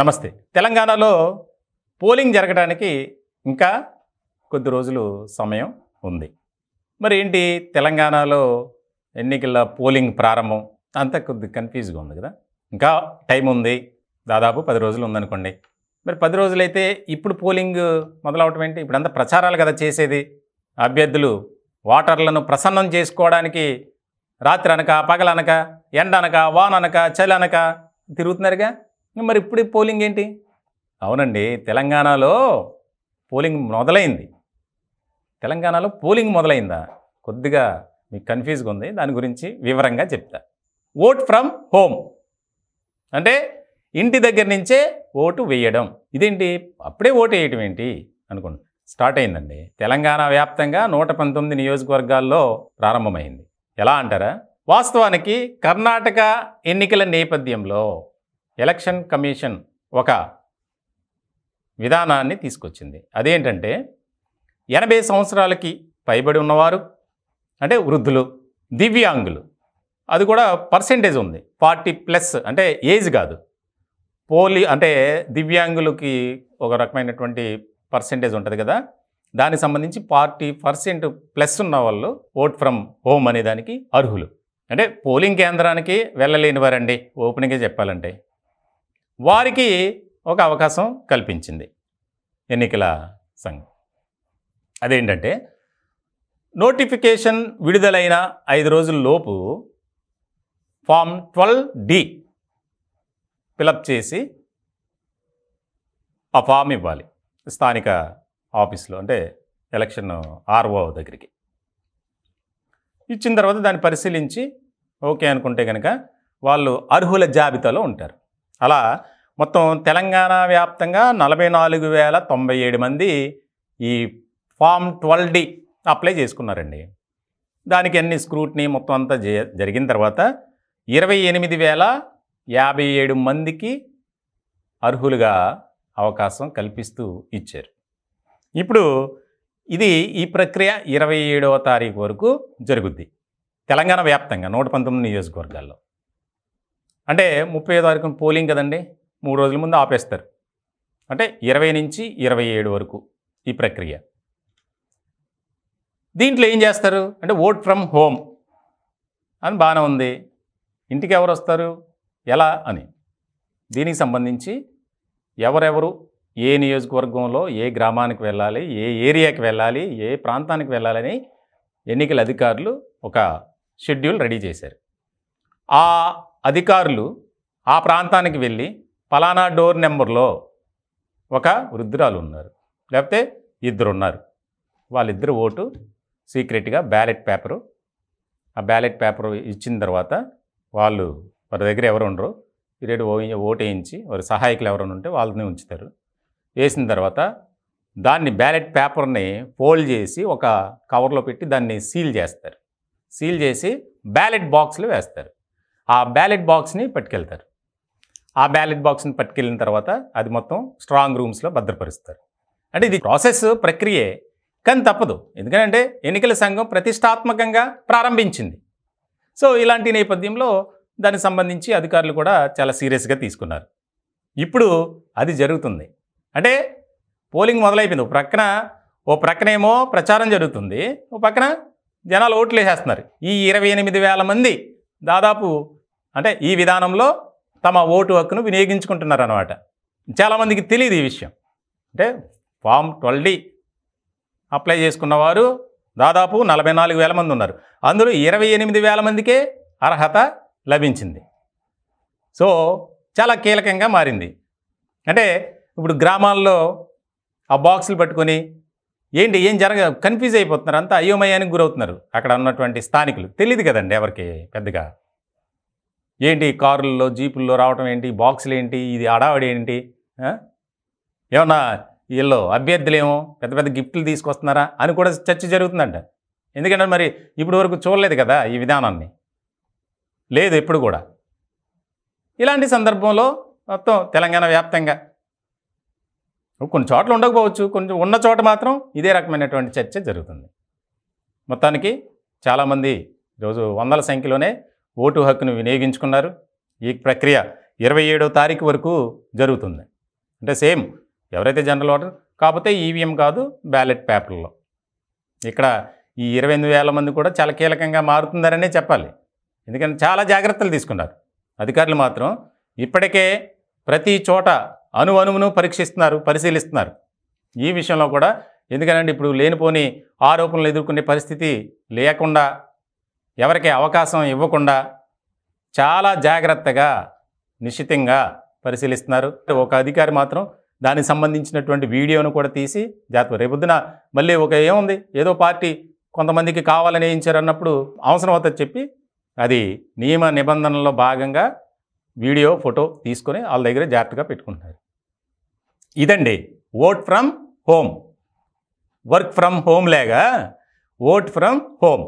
నమస్తే తెలంగాణలో పోలింగ్ జరగడానికి ఇంకా కొద్ది రోజులు సమయం ఉంది మరి ఏంటి తెలంగాణలో ఎన్నికల పోలింగ్ ప్రారంభం అంతా కొద్ది కన్ఫ్యూజ్గా ఉంది కదా ఇంకా టైం ఉంది దాదాపు పది రోజులు ఉందనుకోండి మరి పది రోజులైతే ఇప్పుడు పోలింగ్ మొదలవటం ఏంటి అంత ప్రచారాలు కదా చేసేది అభ్యర్థులు ఓటర్లను ప్రసన్నం చేసుకోవడానికి రాత్రి అనక పగలనక ఎండ అనక వాననక చలి అనక తిరుగుతున్నారుగా మరి ఇప్పుడు పోలింగ్ ఏంటి అవునండి తెలంగాణలో పోలింగ్ మొదలైంది తెలంగాణలో పోలింగ్ మొదలైందా కొద్దిగా మీకు కన్ఫ్యూజ్గా ఉంది దాని గురించి వివరంగా చెప్తా ఓట్ ఫ్రమ్ హోమ్ అంటే ఇంటి దగ్గర నుంచే ఓటు వేయడం ఇదేంటి అప్పుడే ఓటు వేయటం ఏంటి అనుకుంటున్నాను స్టార్ట్ అయిందండి తెలంగాణ వ్యాప్తంగా నూట పంతొమ్మిది నియోజకవర్గాల్లో ప్రారంభమైంది ఎలా అంటారా వాస్తవానికి కర్ణాటక ఎన్నికల నేపథ్యంలో ఎలక్షన్ కమిషన్ ఒక విధానాన్ని తీసుకొచ్చింది అదేంటంటే ఎనభై సంవత్సరాలకి పైబడి ఉన్నవారు అంటే వృద్ధులు దివ్యాంగులు అది కూడా పర్సెంటేజ్ ఉంది ఫార్టీ ప్లస్ అంటే ఏజ్ కాదు పోలి అంటే దివ్యాంగులకి ఒక రకమైనటువంటి పర్సెంటేజ్ ఉంటుంది కదా దానికి సంబంధించి ఫార్టీ పర్సెంట్ ప్లస్ ఉన్న వాళ్ళు ఓట్ ఫ్రమ్ హోమ్ అనే దానికి అర్హులు అంటే పోలింగ్ కేంద్రానికి వెళ్ళలేని వారండి ఓపెనింగ్గా చెప్పాలంటే వారికి ఒక అవకాశం కల్పించింది ఎన్నికల సంఘం అదేంటంటే నోటిఫికేషన్ విడుదలైన ఐదు రోజుల లోపు ఫామ్ ట్వెల్వ్ డి ఫిలప్ చేసి ఆ ఫామ్ ఇవ్వాలి స్థానిక ఆఫీస్లో అంటే ఎలక్షన్ ఆర్ఓ దగ్గరికి ఇచ్చిన తర్వాత దాన్ని పరిశీలించి ఓకే అనుకుంటే కనుక వాళ్ళు అర్హుల జాబితాలో ఉంటారు అలా మొత్తం తెలంగాణ వ్యాప్తంగా నలభై నాలుగు వేల తొంభై ఏడు మంది ఈ ఫామ్ ట్వెల్వ్ డి అప్లై చేసుకున్నారండి దానికి అన్ని స్క్రూట్ని మొత్తం అంతా జరిగిన తర్వాత ఇరవై ఎనిమిది వేల యాభై ఏడు మందికి అర్హులుగా అవకాశం కల్పిస్తూ ఇచ్చారు ఇప్పుడు ఇది ఈ ప్రక్రియ ఇరవై ఏడవ తారీఖు వరకు జరుగుద్ది తెలంగాణ వ్యాప్తంగా నూట పంతొమ్మిది నియోజకవర్గాల్లో అంటే ముప్పై తారీఖున పోలింగ్ కదండి మూడు రోజుల ముందు ఆపేస్తారు అంటే ఇరవై నుంచి ఇరవై ఏడు వరకు ఈ ప్రక్రియ దీంట్లో ఏం చేస్తారు అంటే ఓట్ ఫ్రమ్ హోమ్ అని బాగానే ఉంది ఇంటికి ఎవరు వస్తారు ఎలా అని దీనికి సంబంధించి ఎవరెవరు ఏ నియోజకవర్గంలో ఏ గ్రామానికి వెళ్ళాలి ఏ ఏరియాకి వెళ్ళాలి ఏ ప్రాంతానికి వెళ్ళాలని ఎన్నికల అధికారులు ఒక షెడ్యూల్ రెడీ చేశారు ఆ అధికారులు ఆ ప్రాంతానికి వెళ్ళి పలానా డోర్ నెంబర్లో ఒక వృద్ధురాలు ఉన్నారు లేకపోతే ఇద్దరు ఉన్నారు వాళ్ళిద్దరు ఓటు సీక్రెట్గా బ్యాలెట్ పేపరు ఆ బ్యాలెట్ పేపర్ ఇచ్చిన తర్వాత వాళ్ళు వారి దగ్గర ఎవరు ఉండరు రేటు ఓటు వేయించి వారి సహాయకులు ఎవరైనా ఉంటే వాళ్ళని ఉంచుతారు వేసిన తర్వాత దాన్ని బ్యాలెట్ పేపర్ని ఫోల్డ్ చేసి ఒక కవర్లో పెట్టి దాన్ని సీల్ చేస్తారు సీల్ చేసి బ్యాలెట్ బాక్స్లో వేస్తారు ఆ బ్యాలెట్ బాక్స్ని పట్టుకెళ్తారు ఆ బ్యాలెట్ బాక్స్ని పట్టుకెళ్ళిన తర్వాత అది మొత్తం స్ట్రాంగ్ రూమ్స్లో భద్రపరుస్తారు అంటే ఇది ప్రాసెస్ ప్రక్రియే కానీ తప్పదు ఎందుకంటే ఎన్నికల సంఘం ప్రతిష్టాత్మకంగా ప్రారంభించింది సో ఇలాంటి నేపథ్యంలో దానికి సంబంధించి అధికారులు కూడా చాలా సీరియస్గా తీసుకున్నారు ఇప్పుడు అది జరుగుతుంది అంటే పోలింగ్ మొదలైపోయింది ఒక ప్రక్కన ఓ ప్రక్కనేమో ప్రచారం జరుగుతుంది ఓ పక్కన జనాలు ఓట్లు వేసేస్తున్నారు ఈ ఇరవై ఎనిమిది వేల మంది దాదాపు అంటే ఈ విధానంలో తమ ఓటు హక్కును వినియోగించుకుంటున్నారు అనమాట చాలామందికి తెలియదు ఈ విషయం అంటే ఫామ్ ట్వెల్వ్ డి అప్లై చేసుకున్నవారు దాదాపు నలభై నాలుగు వేల మంది ఉన్నారు అందులో ఇరవై ఎనిమిది వేల మందికే అర్హత లభించింది సో చాలా కీలకంగా మారింది అంటే ఇప్పుడు గ్రామాల్లో ఆ బాక్సులు పట్టుకొని ఏంటి ఏం జరగ కన్ఫ్యూజ్ అయిపోతున్నారు అంతా అయోమయానికి గురవుతున్నారు అక్కడ ఉన్నటువంటి స్థానికులు తెలియదు కదండి ఎవరికి పెద్దగా ఏంటి కారుల్లో జీపుల్లో రావటం ఏంటి బాక్సులు ఏంటి ఇది అడావిడి ఏంటి ఏమన్నా వీళ్ళు అభ్యర్థులేమో పెద్ద పెద్ద గిఫ్ట్లు తీసుకొస్తున్నారా అని కూడా చర్చ జరుగుతుందంట ఎందుకంటే మరి ఇప్పుడు వరకు చూడలేదు కదా ఈ విధానాన్ని లేదు ఎప్పుడు కూడా ఇలాంటి సందర్భంలో మొత్తం తెలంగాణ వ్యాప్తంగా కొన్ని చోట్ల ఉండకపోవచ్చు కొంచెం ఉన్న చోట మాత్రం ఇదే రకమైనటువంటి చర్చ జరుగుతుంది మొత్తానికి చాలామంది ఈరోజు వందల సంఖ్యలోనే ఓటు హక్కును వినియోగించుకున్నారు ఈ ప్రక్రియ ఇరవై ఏడో తారీఖు వరకు జరుగుతుంది అంటే సేమ్ ఎవరైతే జనరల్ ఓటర్ కాకపోతే ఈవీఎం కాదు బ్యాలెట్ పేపర్లో ఇక్కడ ఈ ఇరవై ఎనిమిది వేల మంది కూడా చాలా కీలకంగా మారుతుందారనే చెప్పాలి ఎందుకంటే చాలా జాగ్రత్తలు తీసుకున్నారు అధికారులు మాత్రం ఇప్పటికే ప్రతి చోట అణు అణువును పరీక్షిస్తున్నారు పరిశీలిస్తున్నారు ఈ విషయంలో కూడా ఎందుకనండి ఇప్పుడు లేనిపోని ఆరోపణలు ఎదుర్కొనే పరిస్థితి లేకుండా ఎవరికి అవకాశం ఇవ్వకుండా చాలా జాగ్రత్తగా నిశ్చితంగా పరిశీలిస్తున్నారు ఒక అధికారి మాత్రం దానికి సంబంధించినటువంటి వీడియోను కూడా తీసి జాగ్రత్త రేపొద్దున మళ్ళీ ఒక ఏముంది ఏదో పార్టీ కొంతమందికి కావాలని వేయించారన్నప్పుడు అవసరం అవుతుంది చెప్పి అది నియమ నిబంధనల్లో భాగంగా వీడియో ఫోటో తీసుకొని వాళ్ళ దగ్గర జాగ్రత్తగా పెట్టుకుంటున్నారు ఇదండి vote from home work from home లేగా ఓట్ ఫ్రమ్ హోమ్